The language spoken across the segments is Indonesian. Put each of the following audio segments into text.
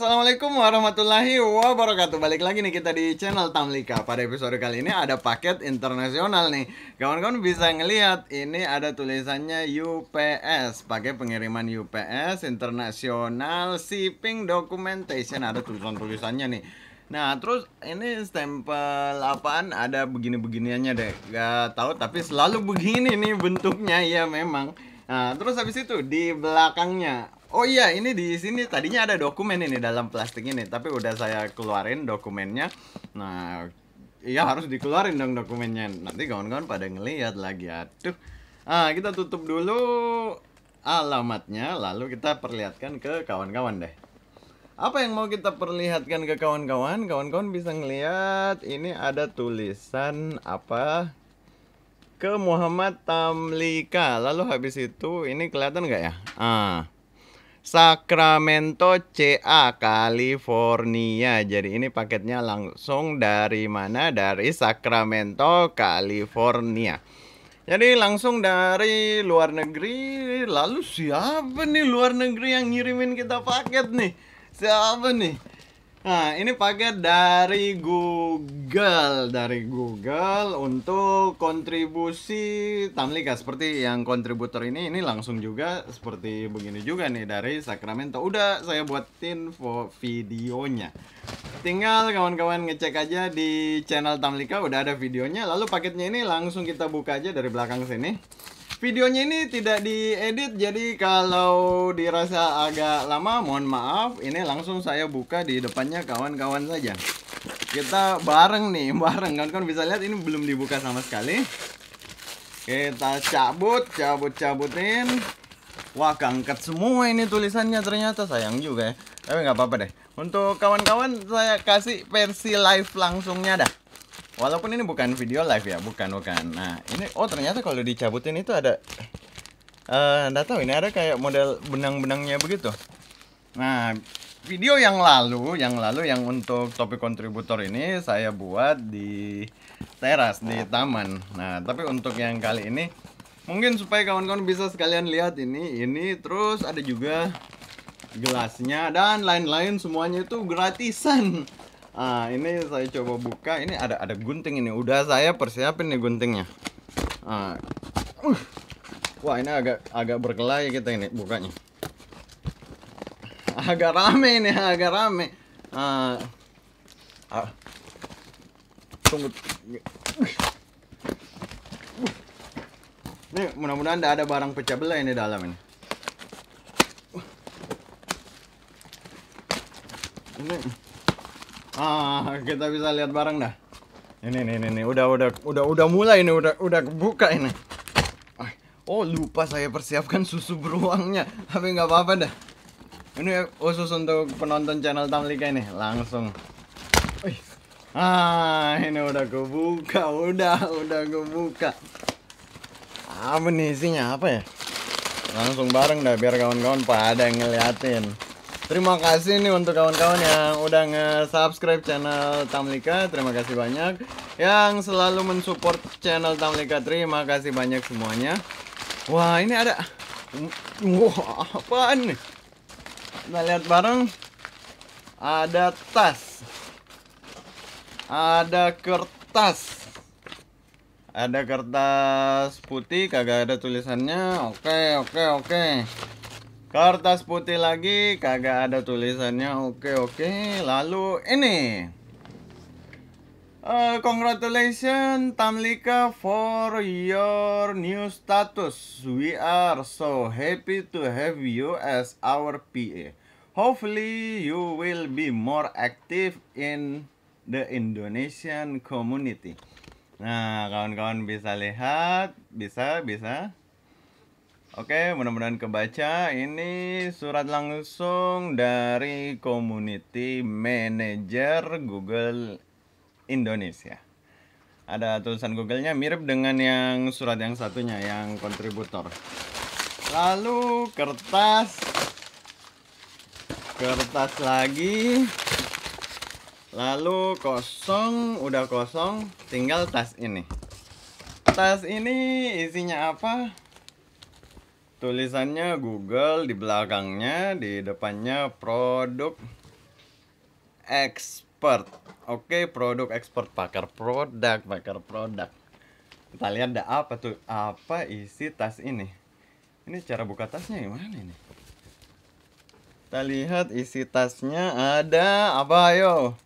Assalamualaikum warahmatullahi wabarakatuh Balik lagi nih kita di channel Tamlika Pada episode kali ini ada paket internasional nih Kawan-kawan bisa ngelihat ini ada tulisannya UPS Pakai pengiriman UPS internasional, Shipping Documentation Ada tulisan-tulisannya nih Nah terus ini stempel apaan ada begini-beginiannya deh Gak tahu tapi selalu begini nih bentuknya ya memang Nah terus habis itu di belakangnya Oh iya, ini di sini tadinya ada dokumen ini dalam plastik ini, tapi udah saya keluarin dokumennya. Nah, iya harus dikeluarin dong dokumennya. Nanti kawan-kawan pada ngelihat lagi. Aduh. Ah, kita tutup dulu alamatnya, lalu kita perlihatkan ke kawan-kawan deh. Apa yang mau kita perlihatkan ke kawan-kawan? Kawan-kawan bisa ngelihat ini ada tulisan apa? Ke Muhammad Tamlika. Lalu habis itu ini kelihatan nggak ya? Ah Sacramento CA California. Jadi ini paketnya langsung dari mana? Dari Sacramento, California. Jadi langsung dari luar negeri. Lalu siapa nih luar negeri yang ngirimin kita paket nih? Siapa nih? Nah, ini paket dari Google, dari Google untuk kontribusi Tamlika seperti yang kontributor ini ini langsung juga seperti begini juga nih dari Sacramento. Udah saya buatin videonya. Tinggal kawan-kawan ngecek aja di channel Tamlika udah ada videonya. Lalu paketnya ini langsung kita buka aja dari belakang sini. Videonya ini tidak diedit, jadi kalau dirasa agak lama, mohon maaf. Ini langsung saya buka di depannya kawan-kawan saja. Kita bareng nih, bareng. Kawan-kawan bisa lihat ini belum dibuka sama sekali. Kita cabut, cabut-cabutin. Wah, kangkat semua ini tulisannya ternyata. Sayang juga ya. Tapi nggak apa-apa deh. Untuk kawan-kawan, saya kasih versi live langsungnya dah. Walaupun ini bukan video live ya, bukan bukan. Nah, ini oh ternyata kalau dicabutin itu ada data uh, eh, tahu ini ada kayak model benang-benangnya begitu. Nah, video yang lalu, yang lalu yang untuk topik kontributor ini saya buat di teras di taman. Nah, tapi untuk yang kali ini mungkin supaya kawan-kawan bisa sekalian lihat ini, ini terus ada juga gelasnya dan lain-lain semuanya itu gratisan Nah, ini saya coba buka. Ini ada ada gunting ini. Udah saya persiapin nih guntingnya. Nah. Wah, ini agak agak berkelahi kita ini bukanya. Agak rame ini, agak rame. Uh. Tunggu. Ini mudah-mudahan tidak ada barang pecah belah ini dalam ini. Ini Ah, kita bisa lihat bareng dah. Ini nih ini nih, udah udah udah udah mulai ini udah udah kebuka ini. Ah, oh lupa saya persiapkan susu beruangnya Tapi nggak apa-apa dah Ini khusus untuk penonton channel Tamlika ini Langsung Ah ini udah kebuka Udah udah kebuka Apa nih isinya apa ya Langsung bareng dah biar kawan-kawan pada ngeliatin Terima kasih nih untuk kawan-kawan yang udah nge-subscribe channel Tamlika Terima kasih banyak Yang selalu mensupport channel Tamlika Terima kasih banyak semuanya Wah ini ada Wah apaan nih Kita lihat bareng Ada tas Ada kertas Ada kertas putih kagak ada tulisannya Oke oke oke Kertas putih lagi, kagak ada tulisannya. Oke, oke. Lalu ini. Uh, congratulations Tamlika for your new status. We are so happy to have you as our PA. Hopefully you will be more active in the Indonesian community. Nah, kawan-kawan bisa lihat, bisa bisa Oke, mudah-mudahan kebaca. Ini surat langsung dari Community Manager Google Indonesia. Ada tulisan Google-nya mirip dengan yang surat yang satunya, yang kontributor. Lalu kertas, kertas lagi, lalu kosong, udah kosong, tinggal tas ini. Tas ini isinya apa? tulisannya Google di belakangnya di depannya produk expert oke okay, produk expert pakar produk pakar produk kita lihat ada apa tuh apa isi tas ini ini cara buka tasnya gimana ini kita lihat isi tasnya ada apa ayo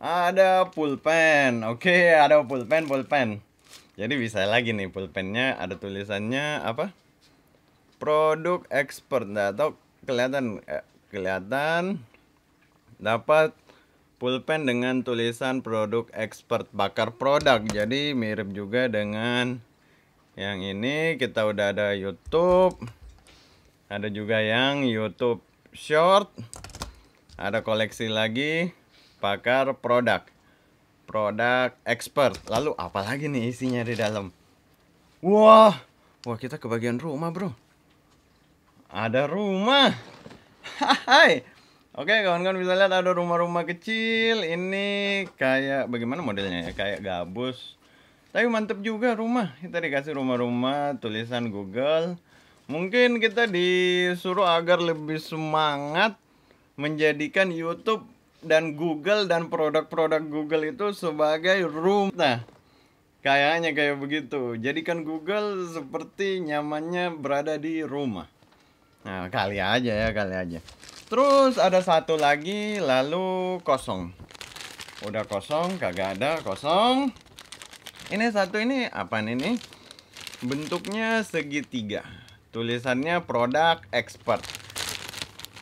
ada pulpen oke okay, ada pulpen pulpen jadi bisa lagi nih pulpennya ada tulisannya apa produk expert nah atau kelihatan eh, kelihatan dapat pulpen dengan tulisan produk expert bakar produk jadi mirip juga dengan yang ini kita udah ada YouTube ada juga yang YouTube short ada koleksi lagi bakar produk produk expert lalu apa lagi nih isinya di dalam wah wah kita ke bagian rumah bro ada rumah. Hai. Oke, kawan-kawan bisa lihat ada rumah-rumah kecil. Ini kayak bagaimana modelnya ya? Kayak gabus. Tapi mantep juga rumah. Kita dikasih rumah-rumah tulisan Google. Mungkin kita disuruh agar lebih semangat menjadikan YouTube dan Google dan produk-produk Google itu sebagai rumah. Kayaknya kayak begitu. Jadikan Google seperti nyamannya berada di rumah. Nah, kali aja ya, kali aja. Terus ada satu lagi, lalu kosong. Udah kosong, kagak ada, kosong. Ini satu ini, apa ini? Bentuknya segitiga. Tulisannya produk expert.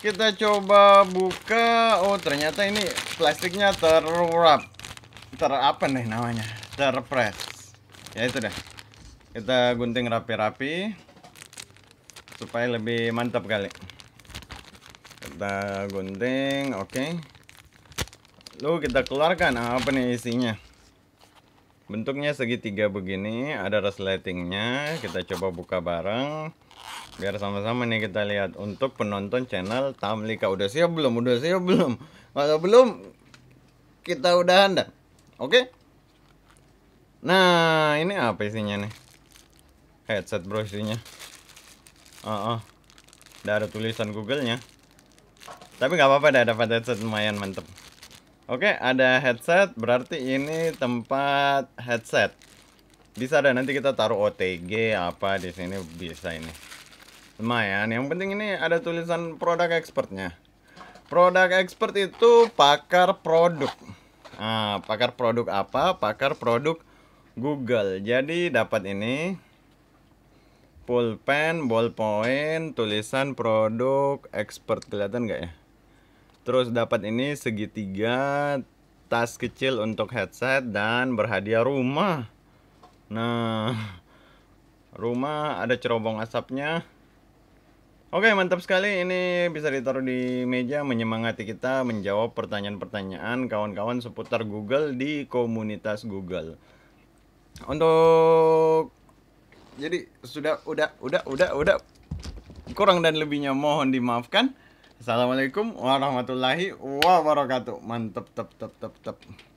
Kita coba buka. Oh, ternyata ini plastiknya terwrap. Ter apa nih namanya? Terpress. Ya itu deh. Kita gunting rapi-rapi supaya lebih mantap kali kita gunting oke okay. lalu kita keluarkan apa nih isinya bentuknya segitiga begini ada resletingnya kita coba buka bareng biar sama-sama nih kita lihat untuk penonton channel Tamlika udah siap belum udah siap belum kalau belum kita udah anda oke okay? nah ini apa isinya nih headset bro uh -uh. Udah ada tulisan Google-nya. Tapi nggak apa-apa dah dapat headset lumayan mantep. Oke, ada headset. Berarti ini tempat headset. Bisa ada nanti kita taruh OTG apa di sini bisa ini. Lumayan. Yang penting ini ada tulisan produk expertnya. Produk expert itu pakar produk. Nah, pakar produk apa? Pakar produk Google. Jadi dapat ini pulpen, ballpoint, tulisan produk expert kelihatan nggak ya? Terus dapat ini segitiga, tas kecil untuk headset dan berhadiah rumah. Nah, rumah ada cerobong asapnya. Oke, mantap sekali. Ini bisa ditaruh di meja menyemangati kita menjawab pertanyaan-pertanyaan kawan-kawan seputar Google di komunitas Google. Untuk jadi sudah udah udah udah udah kurang dan lebihnya mohon dimaafkan. Assalamualaikum warahmatullahi wabarakatuh. Mantep tep tep tep tep.